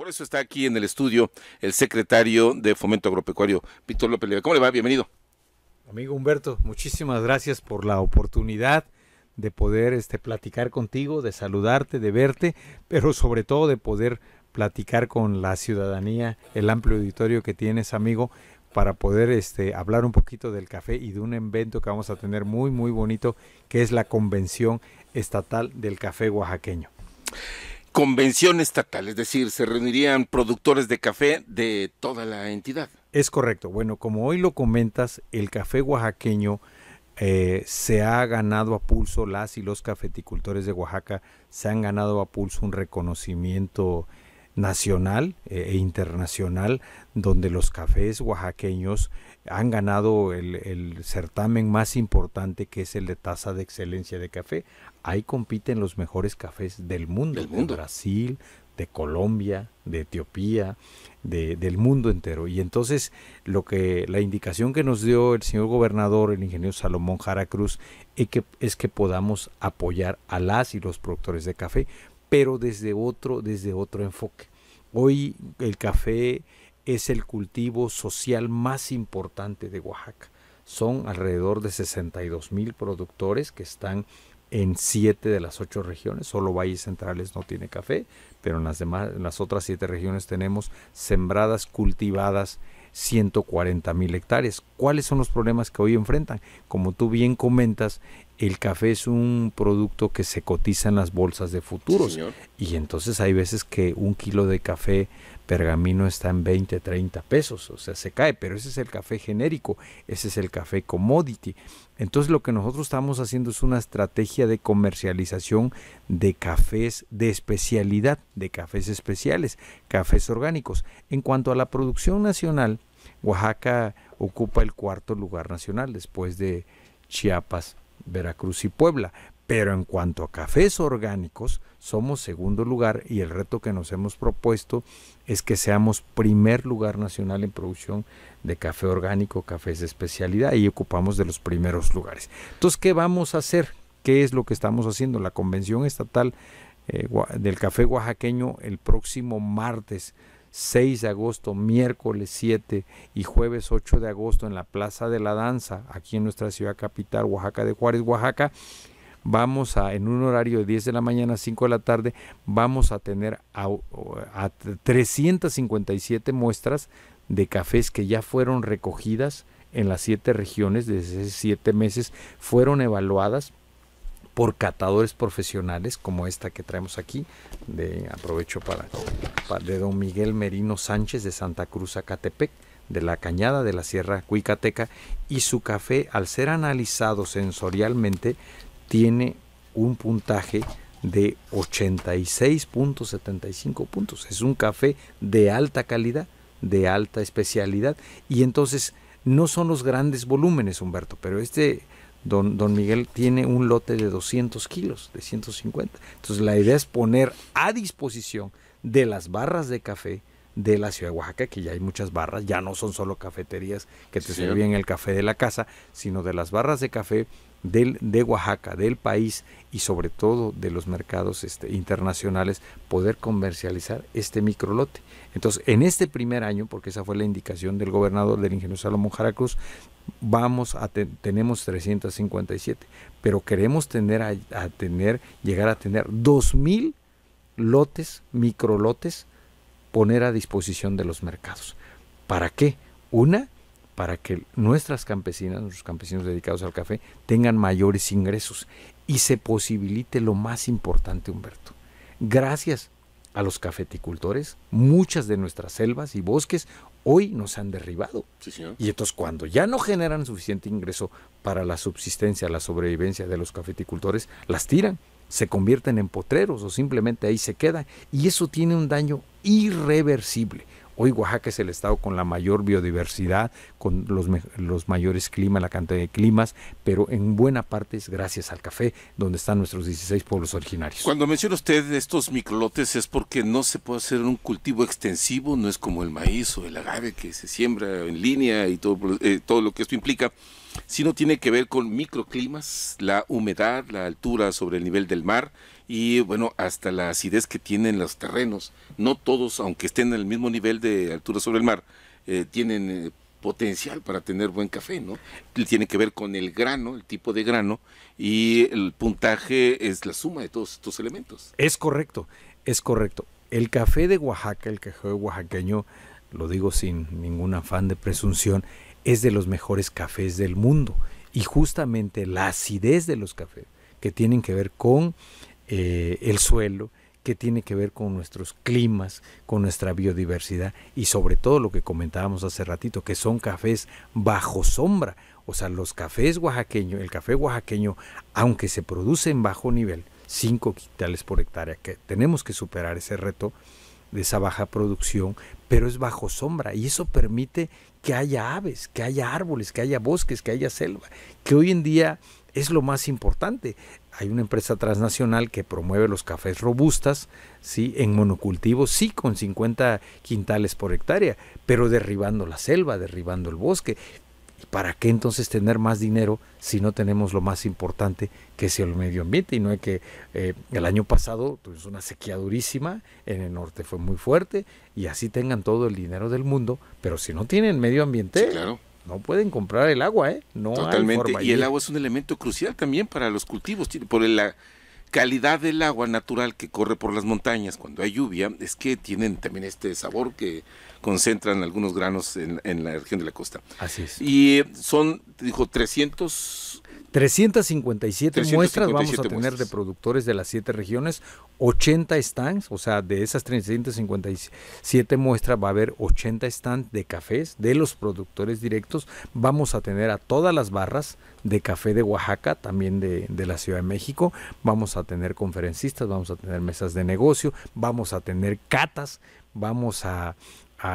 Por eso está aquí en el estudio el secretario de Fomento Agropecuario, Víctor López ¿Cómo le va? Bienvenido. Amigo Humberto, muchísimas gracias por la oportunidad de poder este, platicar contigo, de saludarte, de verte, pero sobre todo de poder platicar con la ciudadanía, el amplio auditorio que tienes, amigo, para poder este, hablar un poquito del café y de un evento que vamos a tener muy, muy bonito, que es la Convención Estatal del Café Oaxaqueño convención estatal, es decir, se reunirían productores de café de toda la entidad. Es correcto. Bueno, como hoy lo comentas, el café oaxaqueño eh, se ha ganado a pulso, las y los cafeticultores de Oaxaca se han ganado a pulso un reconocimiento nacional eh, e internacional, donde los cafés oaxaqueños han ganado el, el, certamen más importante que es el de tasa de excelencia de café ahí compiten los mejores cafés del mundo, del de Brasil, de Colombia, de Etiopía, del mundo entero. Y entonces lo que la indicación que nos dio el señor gobernador, el ingeniero Salomón Jara Cruz, es que, es que podamos apoyar a las y los productores de café, pero desde otro, desde otro enfoque. Hoy el café es el cultivo social más importante de Oaxaca. Son alrededor de 62 mil productores que están en siete de las ocho regiones, solo Valles Centrales no tiene café, pero en las, demás, en las otras siete regiones tenemos sembradas, cultivadas 140 mil hectáreas. ¿Cuáles son los problemas que hoy enfrentan? Como tú bien comentas, el café es un producto que se cotiza en las bolsas de futuros. y entonces hay veces que un kilo de café Pergamino está en 20, 30 pesos, o sea, se cae, pero ese es el café genérico, ese es el café commodity. Entonces lo que nosotros estamos haciendo es una estrategia de comercialización de cafés de especialidad, de cafés especiales, cafés orgánicos. En cuanto a la producción nacional, Oaxaca ocupa el cuarto lugar nacional después de Chiapas, Veracruz y Puebla. Pero en cuanto a cafés orgánicos, somos segundo lugar y el reto que nos hemos propuesto es que seamos primer lugar nacional en producción de café orgánico, cafés de especialidad y ocupamos de los primeros lugares. Entonces, ¿qué vamos a hacer? ¿Qué es lo que estamos haciendo? La Convención Estatal eh, del Café Oaxaqueño el próximo martes 6 de agosto, miércoles 7 y jueves 8 de agosto en la Plaza de la Danza, aquí en nuestra ciudad capital, Oaxaca de Juárez, Oaxaca vamos a, en un horario de 10 de la mañana a 5 de la tarde, vamos a tener a, 357 muestras de cafés que ya fueron recogidas en las siete regiones desde hace siete meses, fueron evaluadas por catadores profesionales como esta que traemos aquí, de, aprovecho para, para de don Miguel Merino Sánchez de Santa Cruz, Acatepec, de la cañada de la Sierra Cuicateca, y su café, al ser analizado sensorialmente, tiene un puntaje de 86 puntos. Es un café de alta calidad, de alta especialidad. Y entonces no son los grandes volúmenes, Humberto, pero este don, don Miguel tiene un lote de 200 kilos, de 150. Entonces la idea es poner a disposición de las barras de café, de la ciudad de Oaxaca, que ya hay muchas barras, ya no son solo cafeterías que te servían el café de la casa, sino de las barras de café del, de Oaxaca, del país y sobre todo de los mercados este, internacionales, poder comercializar este microlote. Entonces, en este primer año, porque esa fue la indicación del gobernador del ingeniero Salomón Jara Cruz, vamos a tener, tenemos 357, pero queremos tener a, tener, llegar a tener 2.000 lotes, microlotes poner a disposición de los mercados. ¿Para qué? Una, para que nuestras campesinas, nuestros campesinos dedicados al café, tengan mayores ingresos y se posibilite lo más importante, Humberto. Gracias a los cafeticultores, muchas de nuestras selvas y bosques hoy nos han derribado. Y entonces cuando ya no generan suficiente ingreso para la subsistencia, la sobrevivencia de los cafeticultores, las tiran, se convierten en potreros o simplemente ahí se quedan. Y eso tiene un daño irreversible. Hoy Oaxaca es el estado con la mayor biodiversidad, con los, los, mayores climas, la cantidad de climas, pero en buena parte es gracias al café, donde están nuestros 16 pueblos originarios. Cuando menciona usted estos microlotes es porque no se puede hacer un cultivo extensivo, no es como el maíz o el agave que se siembra en línea y todo, eh, todo lo que esto implica, sino tiene que ver con microclimas, la humedad, la altura sobre el nivel del mar, y bueno, hasta la acidez que tienen los terrenos. No todos, aunque estén en el mismo nivel de altura sobre el mar, eh, tienen eh, potencial para tener buen café, ¿no? Tiene que ver con el grano, el tipo de grano, y el puntaje es la suma de todos estos elementos. Es correcto, es correcto. El café de Oaxaca, el café oaxaqueño, lo digo sin ningún afán de presunción, es de los mejores cafés del mundo. Y justamente la acidez de los cafés, que tienen que ver con eh, el suelo, que tiene que ver con nuestros climas, con nuestra biodiversidad y sobre todo lo que comentábamos hace ratito, que son cafés bajo sombra. O sea, los cafés oaxaqueños, el café oaxaqueño, aunque se produce en bajo nivel, 5 quintales por hectárea, que tenemos que superar ese reto de esa baja producción, pero es bajo sombra y eso permite que haya aves, que haya árboles, que haya bosques, que haya selva, que hoy en día es lo más importante. Hay una empresa transnacional que promueve los cafés robustas, sí, en monocultivo, sí, con 50 quintales por hectárea, pero derribando la selva, derribando el bosque. para qué entonces tener más dinero si no tenemos lo más importante que es el medio ambiente? Y no hay que eh, el año pasado tuvimos una sequía durísima, en el norte fue muy fuerte, y así tengan todo el dinero del mundo, pero si no tienen medio ambiente, no pueden comprar el agua, ¿eh? No Totalmente. y el agua es un elemento crucial también para los cultivos, por la calidad del agua natural que corre por las montañas cuando hay lluvia, es que tienen también este sabor que concentran algunos granos en, la región de la costa. Así es. Y son, dijo, 300... 357, muestras vamos a tener de productores de las siete regiones, 80 stands, o sea, de esas 357 muestras va a haber 80 stands de cafés de los productores directos. Vamos a tener a todas las barras de café de Oaxaca, también de, la Ciudad de México. Vamos a tener conferencistas, vamos a tener mesas de negocio, vamos a tener catas, vamos a,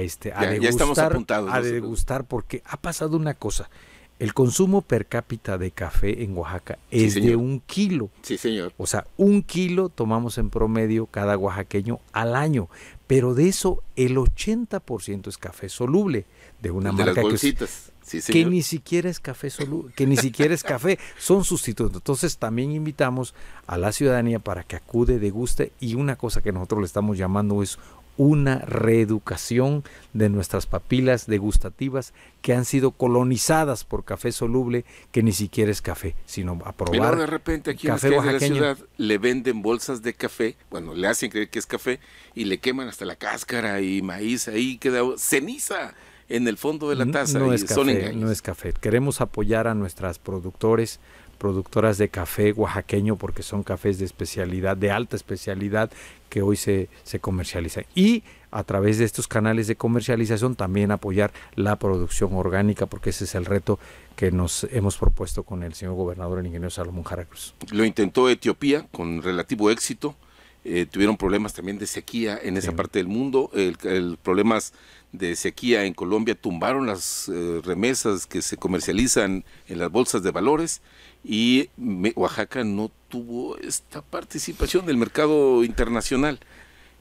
este degustar, estamos a degustar porque ha pasado una cosa el consumo per cápita de café en Oaxaca es de un kilo. Sí, señor. O sea, un kilo tomamos en promedio cada oaxaqueño al año. Pero de eso, el 80% es café soluble. De una marca que, que ni siquiera es café soluble, que ni siquiera es café, son sustitutos. Entonces también invitamos a la ciudadanía para que acude, deguste y una cosa que nosotros le estamos llamando es una reeducación de nuestras papilas degustativas que han sido colonizadas por café soluble, que ni siquiera es café, sino a Pero de repente aquí en la ciudad le venden bolsas de café, bueno, le hacen creer que es café y le queman hasta la cáscara y maíz, ahí queda ceniza en el fondo de la taza. No, es café, no es café. Queremos apoyar a nuestras productores productoras de café oaxaqueño, porque son cafés de especialidad, de alta especialidad, que hoy se, se comercializan. Y a través de estos canales de comercialización también apoyar la producción orgánica, porque ese es el reto que nos hemos propuesto con el señor gobernador, el ingeniero Salomón Jaracruz Lo intentó Etiopía con relativo éxito eh, tuvieron problemas también de sequía en esa parte del mundo, el, problemas de sequía en Colombia tumbaron las eh, remesas que se comercializan en las bolsas de valores y Oaxaca no tuvo esta participación del mercado internacional.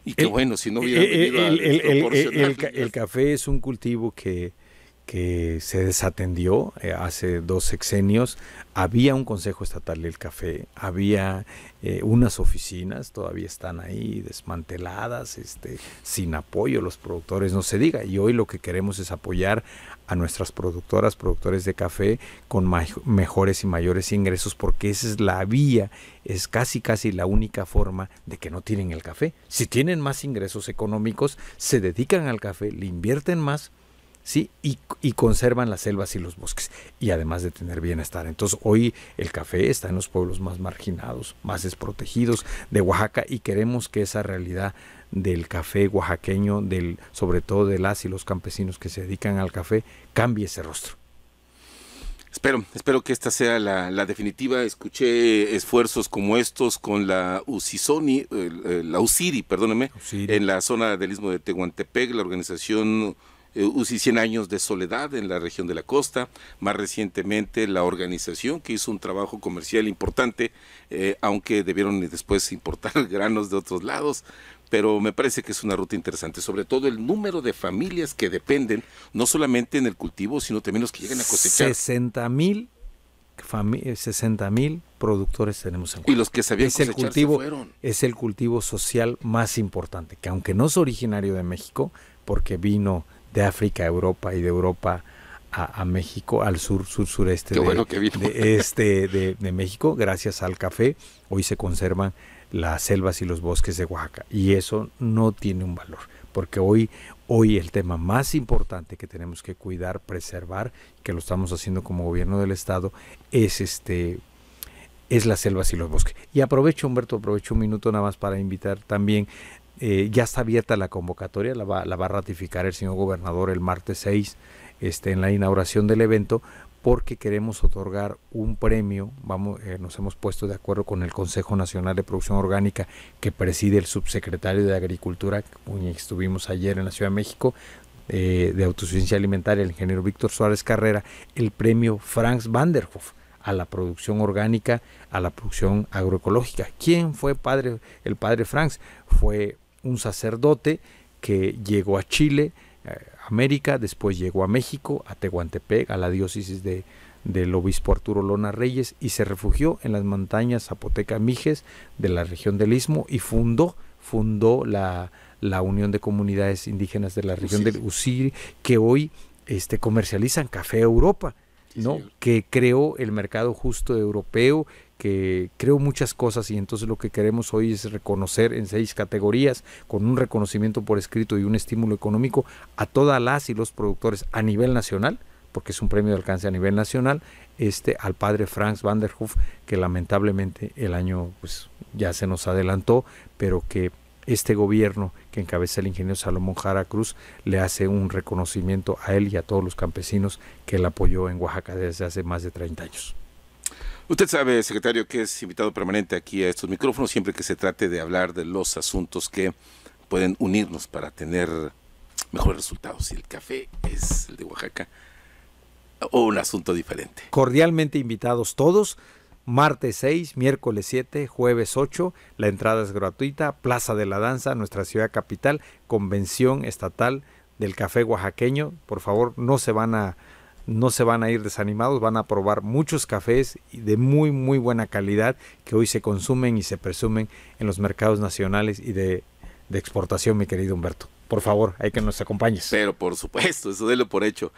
Y que bueno, si no hubiera venido el café es un cultivo que que se desatendió eh, hace dos sexenios. Había un Consejo Estatal del Café, había eh, unas oficinas, todavía están ahí desmanteladas, este, sin apoyo, los productores, no se diga. Y hoy lo que queremos es apoyar a nuestras productoras, productores de café con mejores y mayores ingresos, porque esa es la vía, es casi casi la única forma de que no tienen el café. Si tienen más ingresos económicos, se dedican al café, le invierten más, ¿sí? Y, y, conservan las selvas y los bosques, y además de tener bienestar. Entonces hoy el café está en los pueblos más marginados, más desprotegidos de Oaxaca, y queremos que esa realidad del café oaxaqueño, del, sobre todo de las y los campesinos que se dedican al café, cambie ese rostro. Espero, espero que esta sea la, definitiva. Escuché esfuerzos como estos con la UCISONI, la usiri perdóneme, en la zona del istmo de Tehuantepec, la organización eh, UCI 100 años de soledad en la región de la costa, más recientemente la organización que hizo un trabajo comercial importante, eh, aunque debieron después importar granos de otros lados, pero me parece que es una ruta interesante, sobre todo el número de familias que dependen, no solamente en el cultivo, sino también los que llegan a cosechar. 60 eh, mil productores tenemos en cuenta, Y los que sabían es el cultivo, fueron. Es el cultivo social más importante, que aunque no es originario de México, porque vino de África a Europa y de Europa a, México, al sur, sur, sureste de, este, de México, gracias al café. Hoy se conservan las selvas y los bosques de Oaxaca. Y eso no tiene un valor, porque hoy, hoy el tema más importante que tenemos que cuidar, preservar, que lo estamos haciendo como gobierno del estado, es este es las selvas y los bosques. Y aprovecho, Humberto, aprovecho un minuto nada más para invitar también eh, ya está abierta la convocatoria, la va, a ratificar el señor gobernador el martes 6 este, en la inauguración del evento, porque queremos otorgar un premio. Vamos, eh, nos hemos puesto de acuerdo con el Consejo Nacional de Producción Orgánica que preside el subsecretario de Agricultura, estuvimos ayer en la Ciudad de México, eh, de Autosuficiencia Alimentaria, el ingeniero Víctor Suárez Carrera, el premio Franz Vanderhoff a la producción orgánica, a la producción agroecológica. ¿Quién fue padre, el padre Franz? Fue un sacerdote que llegó a Chile, eh, América, después llegó a México, a Tehuantepec, a la diócesis de, del obispo Arturo Lona Reyes y se refugió en las montañas Zapoteca Mijes de la región del Istmo y fundó, fundó la, Unión de Comunidades Indígenas de la región del Usir que hoy este, comercializan café Europa. ¿no? que creó el mercado justo europeo, que creo muchas cosas y entonces lo que queremos hoy es reconocer en seis categorías con un reconocimiento por escrito y un estímulo económico a todas las y los productores a nivel nacional porque es un premio de alcance a nivel nacional, este al padre Franz Vanderhoof, que lamentablemente el año pues, ya se nos adelantó, pero que este gobierno que encabeza el ingeniero Salomón Jara Cruz le hace un reconocimiento a él y a todos los campesinos que le apoyó en Oaxaca desde hace más de 30 años. Usted sabe, secretario, que es invitado permanente aquí a estos micrófonos siempre que se trate de hablar de los asuntos que pueden unirnos para tener mejores resultados. Si el café es el de Oaxaca o un asunto diferente. Cordialmente invitados todos. Martes 6, miércoles 7, jueves 8. La entrada es gratuita. Plaza de la Danza, nuestra ciudad capital. Convención estatal del café oaxaqueño. Por favor, no se van a no se van a ir desanimados, van a probar muchos cafés de muy muy buena calidad que hoy se consumen y se presumen en los mercados nacionales y de, exportación, mi querido Humberto. Por favor, hay que nos acompañes. Pero por supuesto, eso lo por hecho.